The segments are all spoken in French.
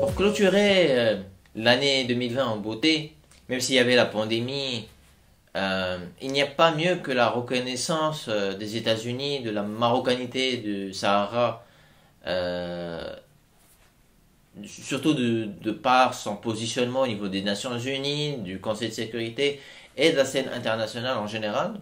Pour clôturer euh, l'année 2020 en beauté, même s'il y avait la pandémie, euh, il n'y a pas mieux que la reconnaissance euh, des États-Unis de la marocanité du Sahara, surtout de, de, par son positionnement au niveau des Nations Unies, du Conseil de sécurité et de la scène internationale en général.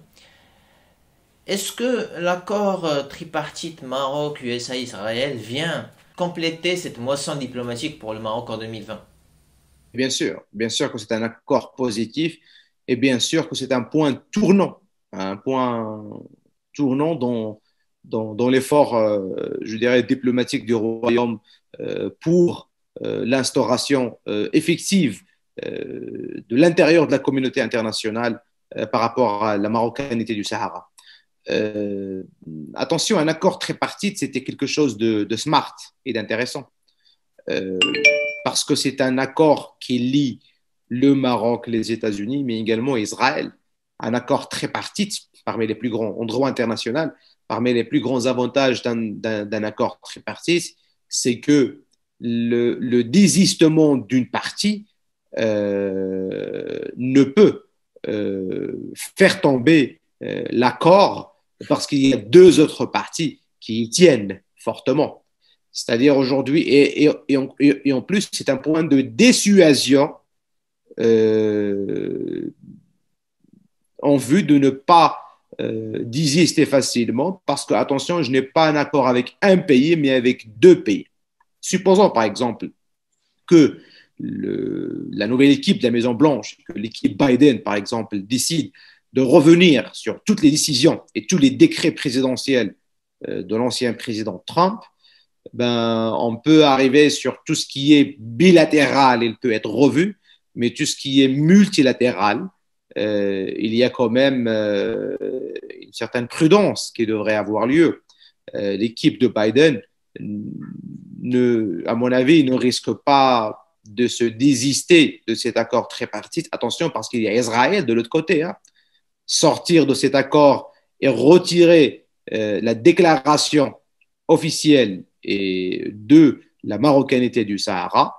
Est-ce que l'accord euh, tripartite Maroc-USA-Israël vient compléter cette moisson diplomatique pour le Maroc en 2020 Bien sûr, bien sûr que c'est un accord positif et bien sûr que c'est un point tournant, un point tournant dans, dans, l'effort, euh, je dirais, diplomatique du Royaume euh, pour l'instauration effective de l'intérieur de la communauté internationale par rapport à la marocanité du Sahara. Euh, attention, un accord tripartite, c'était quelque chose de, smart et d'intéressant. Euh, parce que c'est un accord qui lie le Maroc, les États-Unis, mais également Israël. Un accord tripartite parmi les plus grands, endroits droit international, parmi les plus grands avantages d'un accord tripartite, c'est que le, désistement d'une partie euh, ne peut faire tomber euh, l'accord parce qu'il y a deux autres parties qui y tiennent fortement. C'est-à-dire aujourd'hui, et, en, plus, c'est un point de dissuasion euh, en vue de ne pas euh, désister facilement parce que, attention, je n'ai pas un accord avec un pays, mais avec deux pays. Supposons, par exemple, que le, la nouvelle équipe de la Maison-Blanche, que l'équipe Biden, par exemple, décide de revenir sur toutes les décisions et tous les décrets présidentiels euh, de l'ancien président Trump, ben, on peut arriver sur tout ce qui est bilatéral, il peut être revu, mais tout ce qui est multilatéral, euh, il y a quand même euh, une certaine prudence qui devrait avoir lieu. L'équipe de Biden, à mon avis, ne risque pas de se désister de cet accord tripartite. Attention, parce qu'il y a Israël de l'autre côté. Hein sortir de cet accord et retirer euh, la déclaration officielle et de la marocanité du Sahara,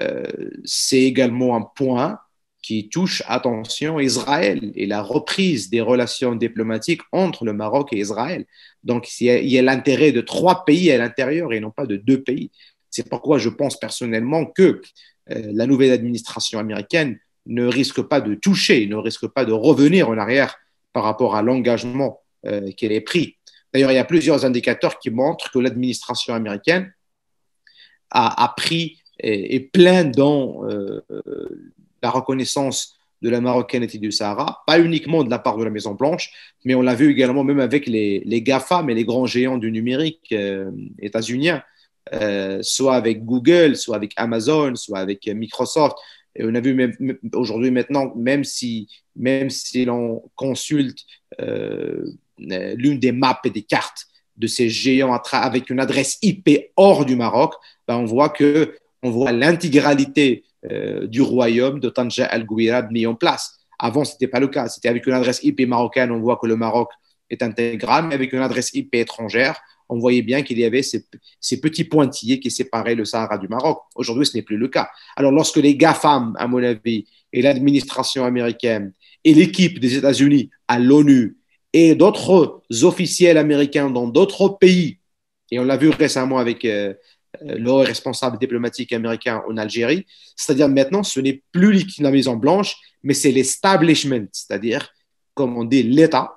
euh, c'est également un point qui touche, attention, Israël et la reprise des relations diplomatiques entre le Maroc et Israël. Donc, il y a, l'intérêt de trois pays à l'intérieur et non pas de deux pays. C'est pourquoi je pense personnellement que euh, la nouvelle administration américaine ne risque pas de toucher, ne risque pas de revenir en arrière par rapport à l'engagement euh, qu'elle ait pris. D'ailleurs, il y a plusieurs indicateurs qui montrent que l'administration américaine a, pris et, est plein dans euh, la reconnaissance de la marocanité du Sahara, pas uniquement de la part de la Maison-Blanche, mais on l'a vu également même avec les, les GAFAM les grands géants du numérique euh, états-uniens, soit avec Google, soit avec Amazon, soit avec Microsoft, et on a vu aujourd'hui, maintenant, même si, même si l'on consulte euh, l'une des maps et des cartes de ces géants avec une adresse IP hors du Maroc, ben on voit que on voit l'intégralité euh, du royaume de Tanja al-Gouirab mis en place. Avant, ce n'était pas le cas. C'était avec une adresse IP marocaine, on voit que le Maroc est intégral, mais avec une adresse IP étrangère, on voyait bien qu'il y avait ces, petits pointillés qui séparaient le Sahara du Maroc. Aujourd'hui, ce n'est plus le cas. Alors, lorsque les GAFAM, à mon avis, et l'administration américaine, et l'équipe des États-Unis à l'ONU, et d'autres officiels américains dans d'autres pays, et on l'a vu récemment avec euh, euh, le responsable diplomatique américain en Algérie, c'est-à-dire maintenant, ce n'est plus la Maison-Blanche, mais c'est l'establishment, c'est-à-dire, comme on dit, l'État,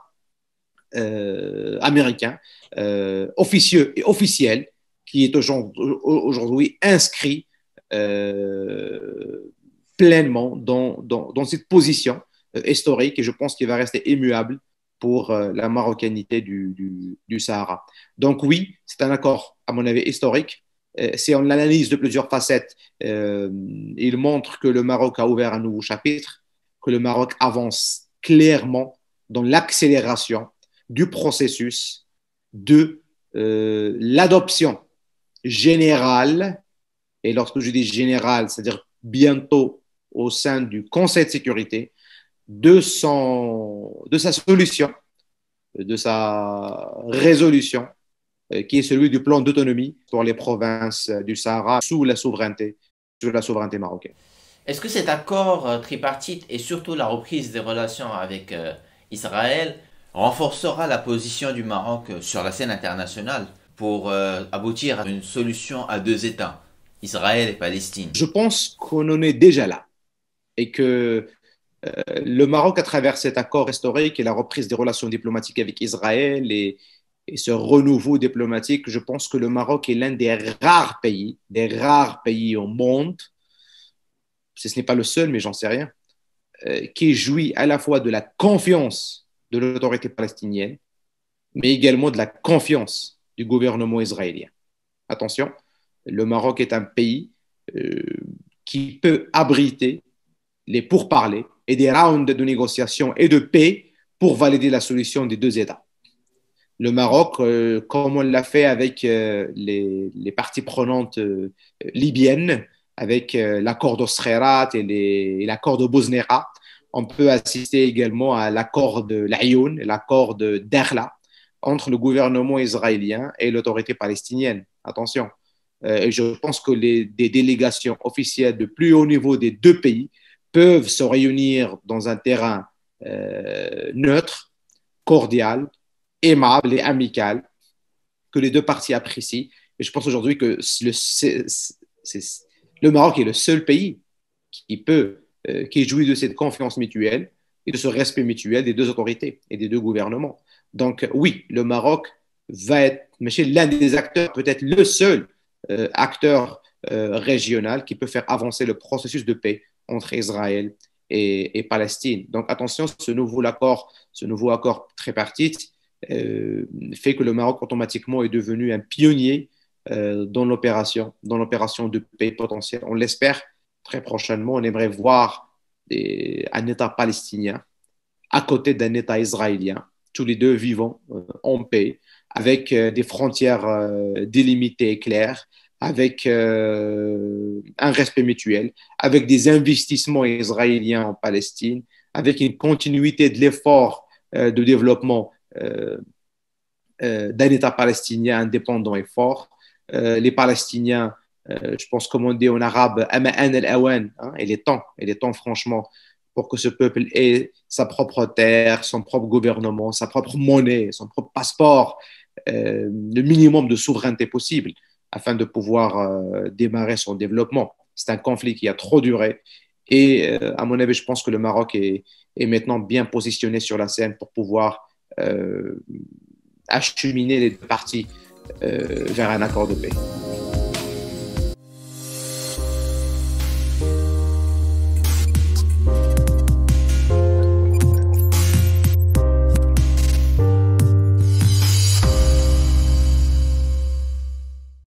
euh, américain euh, officieux et officiel qui est aujourd'hui inscrit euh, pleinement dans, cette position historique et je pense qu'il va rester immuable pour la marocanité du, Sahara. Donc oui, c'est un accord, à mon avis, historique. c'est on analyse de plusieurs facettes, il montre que le Maroc a ouvert un nouveau chapitre, que le Maroc avance clairement dans l'accélération du processus de euh, l'adoption générale, et lorsque je dis générale, c'est-à-dire bientôt au sein du Conseil de sécurité, de, son, de sa solution, de sa résolution, euh, qui est celui du plan d'autonomie pour les provinces du Sahara sous la souveraineté, sous la souveraineté marocaine. Est-ce que cet accord euh, tripartite et surtout la reprise des relations avec Israël renforcera la position du Maroc sur la scène internationale pour euh, aboutir à une solution à deux États, Israël et Palestine Je pense qu'on en est déjà là et que euh, le Maroc, à travers cet accord historique et la reprise des relations diplomatiques avec Israël et, ce renouveau diplomatique, je pense que le Maroc est l'un des rares pays, des rares pays au monde, ce n'est pas le seul, mais j'en sais rien, euh, qui jouit à la fois de la confiance de l'autorité palestinienne, mais également de la confiance du gouvernement israélien. Attention, le Maroc est un pays euh, qui peut abriter les pourparlers et des rounds de négociations et de paix pour valider la solution des deux États. Le Maroc, euh, comme on l'a fait avec euh, les, parties prenantes libyennes, avec l'accord d'Osrerat et l'accord de Bosnéra on peut assister également à l'accord de et l'accord de Derla, entre le gouvernement israélien et l'autorité palestinienne. Attention. Euh, je pense que les, des délégations officielles de plus haut niveau des deux pays peuvent se réunir dans un terrain euh, neutre, cordial, aimable et amical, que les deux parties apprécient. Et je pense aujourd'hui que le Maroc est le seul pays qui peut euh, qui jouit de cette confiance mutuelle et de ce respect mutuel des deux autorités et des deux gouvernements. Donc oui, le Maroc va être l'un des acteurs, peut-être le seul euh, acteur euh, régional qui peut faire avancer le processus de paix entre Israël et, Palestine. Donc attention, ce nouveau accord, ce nouveau accord tripartite fait que le Maroc automatiquement est devenu un pionnier dans l'opération, dans l'opération de paix potentielle. On l'espère très prochainement, on aimerait voir des, un État palestinien à côté d'un État israélien, tous les deux vivant euh, en paix, avec euh, des frontières euh, délimitées et claires, avec un respect mutuel, avec des investissements israéliens en Palestine, avec une continuité de l'effort de développement d'un État palestinien indépendant et fort. les Palestiniens euh, je pense comme on dit en arabe, hein, il est temps, il est temps franchement pour que ce peuple ait sa propre terre, son propre gouvernement, sa propre monnaie, son propre passeport, euh, le minimum de souveraineté possible afin de pouvoir euh, démarrer son développement. C'est un conflit qui a trop duré et à mon avis, je pense que le Maroc est, est maintenant bien positionné sur la scène pour pouvoir acheminer les deux parties vers un accord de paix.